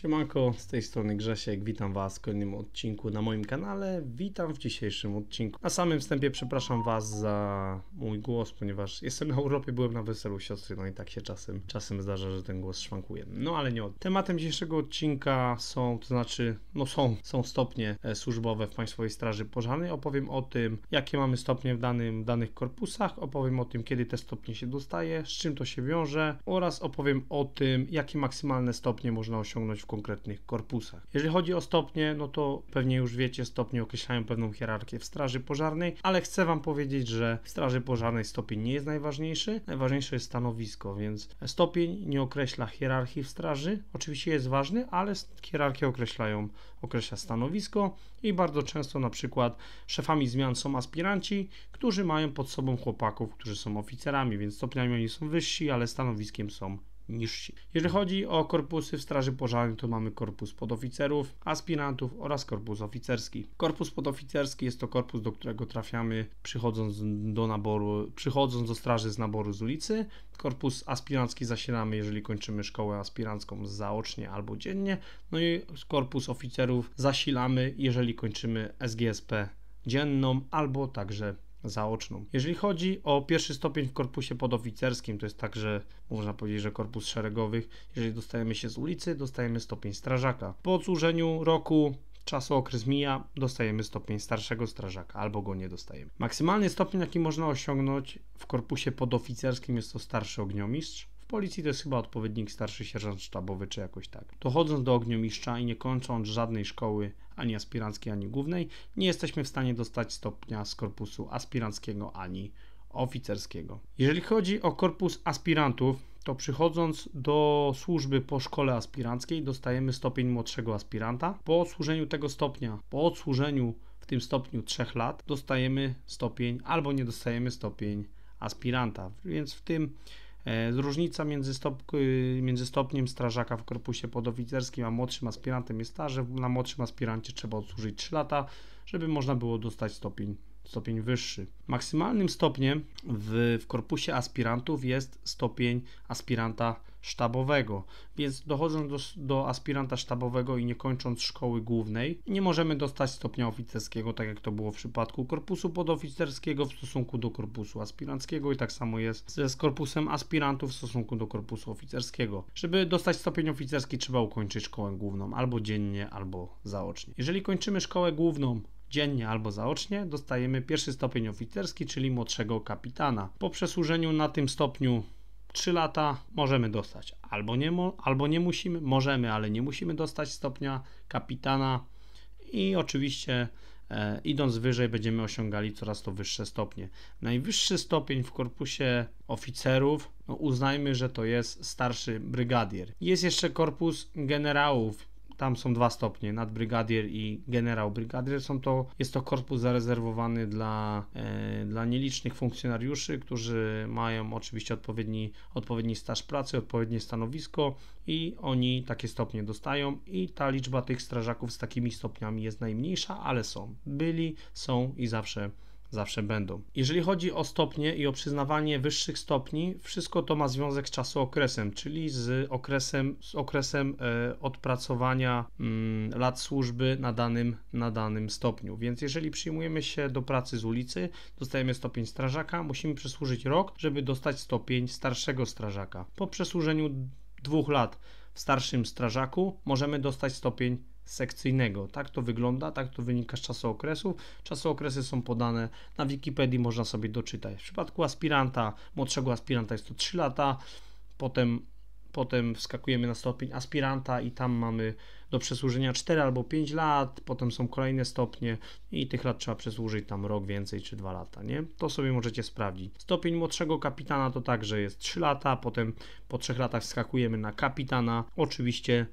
Siemanko, z tej strony Grzesiek, witam Was w kolejnym odcinku na moim kanale, witam w dzisiejszym odcinku. Na samym wstępie przepraszam Was za mój głos, ponieważ jestem na Europie, byłem na weselu siostry, no i tak się czasem, czasem zdarza, że ten głos szwankuje. No ale nie od. Tematem dzisiejszego odcinka są, to znaczy, no są, są stopnie e, służbowe w Państwowej Straży Pożarnej. Opowiem o tym, jakie mamy stopnie w danym, danych korpusach, opowiem o tym, kiedy te stopnie się dostaje, z czym to się wiąże oraz opowiem o tym, jakie maksymalne stopnie można osiągnąć w konkretnych korpusach. Jeżeli chodzi o stopnie, no to pewnie już wiecie, stopnie określają pewną hierarchię w Straży Pożarnej, ale chcę Wam powiedzieć, że w Straży Pożarnej stopień nie jest najważniejszy, najważniejsze jest stanowisko, więc stopień nie określa hierarchii w Straży, oczywiście jest ważny, ale hierarchię określają, określa stanowisko i bardzo często na przykład szefami zmian są aspiranci, którzy mają pod sobą chłopaków, którzy są oficerami, więc stopniami oni są wyżsi, ale stanowiskiem są niż Jeżeli chodzi o korpusy w Straży Pożarnej, to mamy korpus podoficerów, aspirantów oraz korpus oficerski. Korpus podoficerski jest to korpus, do którego trafiamy przychodząc do naboru, przychodząc do straży z naboru z ulicy. Korpus aspirancki zasilamy, jeżeli kończymy szkołę aspirancką zaocznie albo dziennie. No i korpus oficerów zasilamy, jeżeli kończymy SGSP dzienną albo także zaoczną. Jeżeli chodzi o pierwszy stopień w korpusie podoficerskim, to jest także, można powiedzieć, że korpus szeregowych, jeżeli dostajemy się z ulicy, dostajemy stopień strażaka. Po odsłużeniu roku okres mija, dostajemy stopień starszego strażaka albo go nie dostajemy. Maksymalny stopień, jaki można osiągnąć w korpusie podoficerskim jest to starszy ogniomistrz. W policji to jest chyba odpowiednik starszy sierżant sztabowy czy jakoś tak. Dochodząc do ogniomistrza i nie kończąc żadnej szkoły ani aspiranckiej, ani głównej, nie jesteśmy w stanie dostać stopnia z korpusu aspiranckiego ani oficerskiego. Jeżeli chodzi o korpus aspirantów, to przychodząc do służby po szkole aspiranckiej dostajemy stopień młodszego aspiranta. Po odsłużeniu tego stopnia, po odsłużeniu w tym stopniu 3 lat dostajemy stopień albo nie dostajemy stopień aspiranta. Więc w tym E, różnica między, stop, e, między stopniem strażaka w korpusie podowiterskim a młodszym aspirantem jest ta, że na młodszym aspirancie trzeba odsłużyć 3 lata, żeby można było dostać stopień stopień wyższy. Maksymalnym stopniem w, w korpusie aspirantów jest stopień aspiranta sztabowego, więc dochodząc do, do, aspiranta sztabowego i nie kończąc szkoły głównej, nie możemy dostać stopnia oficerskiego, tak jak to było w przypadku korpusu podoficerskiego w stosunku do korpusu aspiranckiego i tak samo jest z, z korpusem aspirantów w stosunku do korpusu oficerskiego. Żeby dostać stopień oficerski trzeba ukończyć szkołę główną albo dziennie, albo zaocznie. Jeżeli kończymy szkołę główną Dziennie albo zaocznie dostajemy pierwszy stopień oficerski, czyli młodszego kapitana. Po przesłużeniu na tym stopniu 3 lata możemy dostać albo nie, albo nie musimy, możemy, ale nie musimy dostać stopnia kapitana i oczywiście e, idąc wyżej będziemy osiągali coraz to wyższe stopnie. Najwyższy stopień w korpusie oficerów no uznajmy, że to jest starszy brygadier. Jest jeszcze korpus generałów tam są dwa stopnie, nadbrygadier i generał brygadier. Są to, jest to korpus zarezerwowany dla, e, dla nielicznych funkcjonariuszy, którzy mają oczywiście odpowiedni, odpowiedni staż pracy, odpowiednie stanowisko i oni takie stopnie dostają i ta liczba tych strażaków z takimi stopniami jest najmniejsza, ale są. Byli, są i zawsze zawsze będą. Jeżeli chodzi o stopnie i o przyznawanie wyższych stopni, wszystko to ma związek z czasookresem, czyli z okresem, z okresem e, odpracowania mm, lat służby na danym, na danym stopniu. Więc jeżeli przyjmujemy się do pracy z ulicy, dostajemy stopień strażaka, musimy przesłużyć rok, żeby dostać stopień starszego strażaka. Po przesłużeniu dwóch lat w starszym strażaku możemy dostać stopień sekcyjnego. Tak to wygląda, tak to wynika z czasu okresu. Czasu okresy są podane na Wikipedii, można sobie doczytać. W przypadku aspiranta, młodszego aspiranta jest to 3 lata, potem, potem wskakujemy na stopień aspiranta i tam mamy do przesłużenia 4 albo 5 lat, potem są kolejne stopnie i tych lat trzeba przesłużyć tam rok więcej czy 2 lata, nie? To sobie możecie sprawdzić. Stopień młodszego kapitana to także jest 3 lata, potem po 3 latach wskakujemy na kapitana. Oczywiście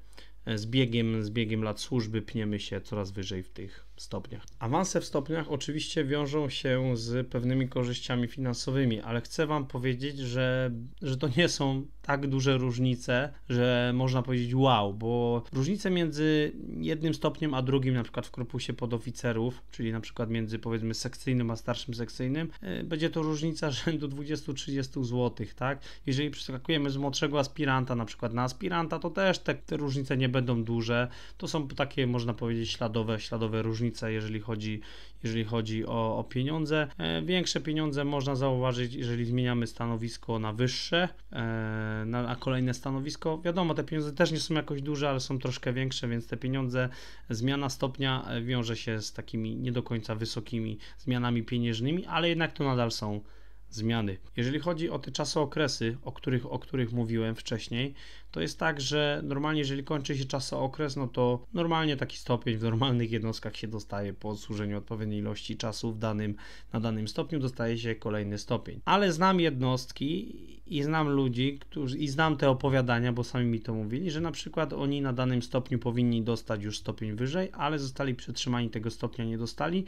z biegiem, z biegiem lat służby pniemy się coraz wyżej w tych stopniach. Awanse w stopniach oczywiście wiążą się z pewnymi korzyściami finansowymi, ale chcę Wam powiedzieć, że, że to nie są tak duże różnice, że można powiedzieć wow, bo różnice między jednym stopniem a drugim, na przykład w korpusie podoficerów, czyli na przykład między powiedzmy sekcyjnym a starszym sekcyjnym, e, będzie to różnica rzędu 20-30 zł, tak? Jeżeli przeskakujemy z młodszego aspiranta na przykład na aspiranta, to też te, te różnice nie będą duże. To są takie, można powiedzieć, śladowe, śladowe różnice, jeżeli chodzi, jeżeli chodzi o, o pieniądze. E, większe pieniądze można zauważyć, jeżeli zmieniamy stanowisko na wyższe. E, na, na, kolejne stanowisko. Wiadomo, te pieniądze też nie są jakoś duże, ale są troszkę większe, więc te pieniądze, zmiana stopnia e, wiąże się z takimi nie do końca wysokimi zmianami pieniężnymi, ale jednak to nadal są zmiany. Jeżeli chodzi o te czasookresy, o których, o których mówiłem wcześniej, to jest tak, że normalnie jeżeli kończy się czasookres, no to normalnie taki stopień w normalnych jednostkach się dostaje po odsłużeniu odpowiedniej ilości czasu w danym, na danym stopniu dostaje się kolejny stopień. Ale znam jednostki i znam ludzi, którzy, i znam te opowiadania, bo sami mi to mówili, że na przykład oni na danym stopniu powinni dostać już stopień wyżej, ale zostali przetrzymani tego stopnia, nie dostali,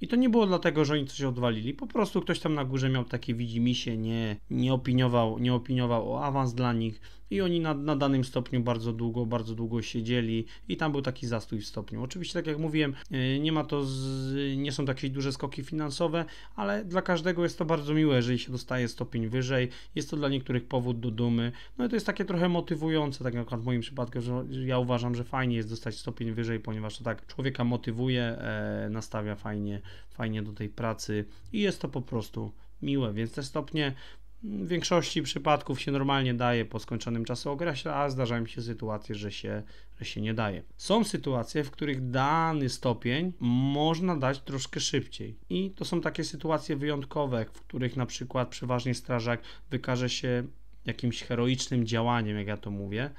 i to nie było dlatego, że oni coś odwalili. Po prostu ktoś tam na górze miał takie widzimisię, nie, nie, opiniował, nie opiniował o awans dla nich i oni na, na danym stopniu bardzo długo, bardzo długo siedzieli i tam był taki zastój w stopniu. Oczywiście, tak jak mówiłem, y, nie ma to, z, nie są takie duże skoki finansowe, ale dla każdego jest to bardzo miłe, jeżeli się dostaje stopień wyżej. Jest to dla niektórych powód do dumy. No i to jest takie trochę motywujące, tak jak w moim przypadku, że ja uważam, że fajnie jest dostać stopień wyżej, ponieważ to tak człowieka motywuje, e, nastawia fajnie fajnie do tej pracy i jest to po prostu miłe, więc te stopnie mm, w większości przypadków się normalnie daje po skończonym czasie określa, a zdarzają się sytuacje, że się, że się nie daje. Są sytuacje, w których dany stopień można dać troszkę szybciej i to są takie sytuacje wyjątkowe, w których na przykład przeważnie strażak wykaże się jakimś heroicznym działaniem, jak ja to mówię,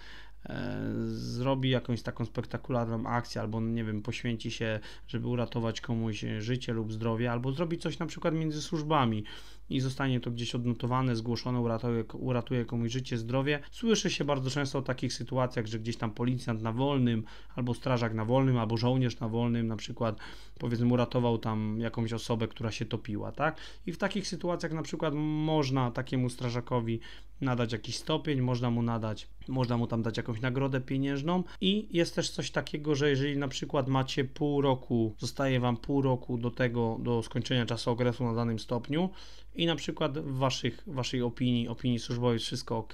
E, zrobi jakąś taką spektakularną akcję, albo nie wiem, poświęci się, żeby uratować komuś życie lub zdrowie, albo zrobi coś na przykład między służbami i zostanie to gdzieś odnotowane, zgłoszone, uratuje, uratuje komuś życie, zdrowie. Słyszy się bardzo często o takich sytuacjach, że gdzieś tam policjant na wolnym, albo strażak na wolnym, albo żołnierz na wolnym, na przykład powiedzmy uratował tam jakąś osobę, która się topiła, tak? I w takich sytuacjach na przykład można takiemu strażakowi nadać jakiś stopień, można mu nadać, można mu tam dać jakąś nagrodę pieniężną i jest też coś takiego, że jeżeli na przykład macie pół roku, zostaje wam pół roku do tego, do skończenia czasu okresu na danym stopniu, i na przykład w waszych, waszej opinii, opinii służbowej wszystko ok,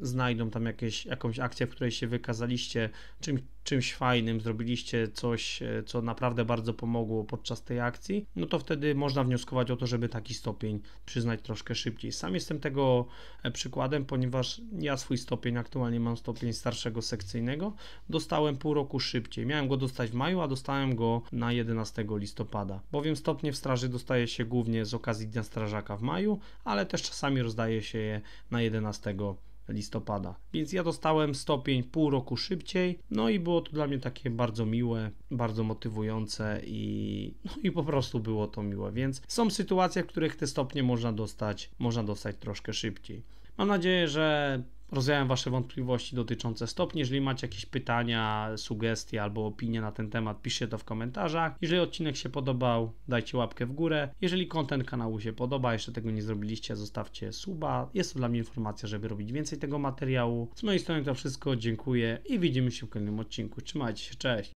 znajdą tam jakieś, jakąś akcję, w której się wykazaliście czymś, czymś fajnym, zrobiliście coś, e, co naprawdę bardzo pomogło podczas tej akcji, no to wtedy można wnioskować o to, żeby taki stopień przyznać troszkę szybciej. Sam jestem tego e, przykładem, ponieważ ja swój stopień, aktualnie mam stopień starszego sekcyjnego, dostałem pół roku szybciej. Miałem go dostać w maju, a dostałem go na 11 listopada, bowiem stopnie w straży dostaje się głównie z okazji Dnia Strażaka w maju, ale też czasami rozdaje się je na 11 listopada listopada. Więc ja dostałem stopień pół roku szybciej, no i było to dla mnie takie bardzo miłe, bardzo motywujące i, no i po prostu było to miłe. Więc są sytuacje, w których te stopnie można dostać, można dostać troszkę szybciej. Mam nadzieję, że rozwiałem Wasze wątpliwości dotyczące stopni. Jeżeli macie jakieś pytania, sugestie albo opinie na ten temat, piszcie to w komentarzach. Jeżeli odcinek się podobał, dajcie łapkę w górę. Jeżeli kontent kanału się podoba, jeszcze tego nie zrobiliście, zostawcie suba. Jest to dla mnie informacja, żeby robić więcej tego materiału. Z mojej strony to wszystko, dziękuję i widzimy się w kolejnym odcinku. Trzymajcie się, cześć!